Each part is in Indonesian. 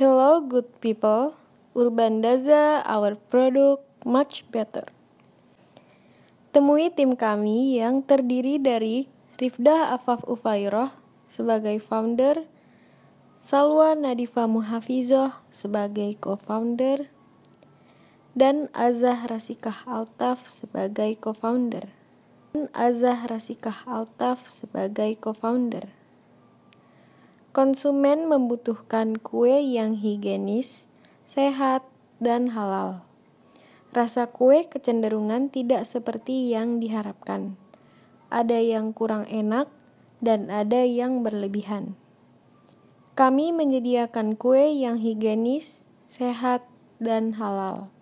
Hello, good people. Urban Daza, our product much better. Temui tim kami yang terdiri dari Rifda Afaf Ufairoh sebagai founder, Salwa Nadifa Muhafizoh sebagai co-founder, dan Azah Rasikah Altaf sebagai co-founder. Azah Rasikah Altaf sebagai co-founder. Konsumen membutuhkan kue yang higienis, sehat, dan halal. Rasa kue kecenderungan tidak seperti yang diharapkan. Ada yang kurang enak dan ada yang berlebihan. Kami menyediakan kue yang higienis, sehat, dan halal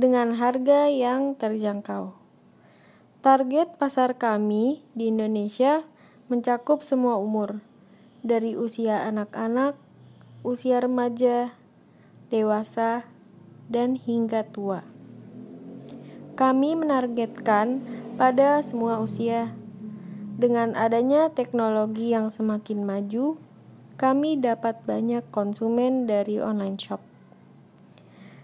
dengan harga yang terjangkau. Target pasar kami di Indonesia mencakup semua umur, dari usia anak-anak, usia remaja, dewasa, dan hingga tua. Kami menargetkan pada semua usia. Dengan adanya teknologi yang semakin maju, kami dapat banyak konsumen dari online shop.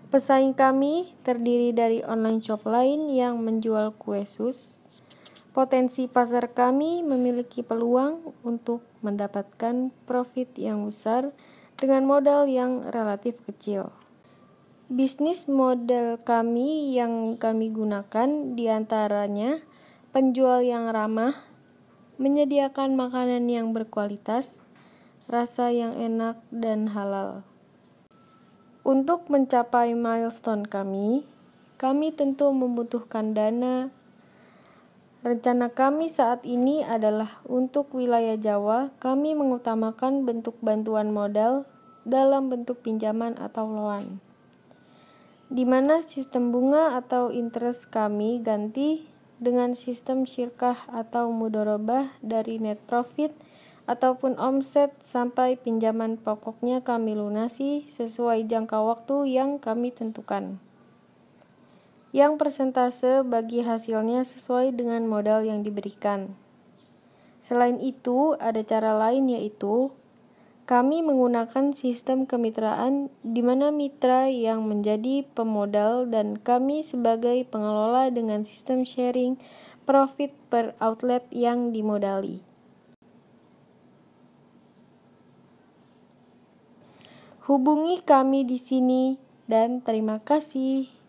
Pesaing kami terdiri dari online shop lain yang menjual kue sus, Potensi pasar kami memiliki peluang untuk mendapatkan profit yang besar dengan modal yang relatif kecil. Bisnis model kami yang kami gunakan diantaranya penjual yang ramah, menyediakan makanan yang berkualitas, rasa yang enak dan halal. Untuk mencapai milestone kami, kami tentu membutuhkan dana Rencana kami saat ini adalah untuk wilayah Jawa, kami mengutamakan bentuk bantuan modal dalam bentuk pinjaman atau loan. Di mana sistem bunga atau interest kami ganti dengan sistem syirkah atau mudorobah dari net profit ataupun omset sampai pinjaman pokoknya kami lunasi sesuai jangka waktu yang kami tentukan yang persentase bagi hasilnya sesuai dengan modal yang diberikan. Selain itu, ada cara lain yaitu kami menggunakan sistem kemitraan di mana mitra yang menjadi pemodal dan kami sebagai pengelola dengan sistem sharing profit per outlet yang dimodali. Hubungi kami di sini dan terima kasih.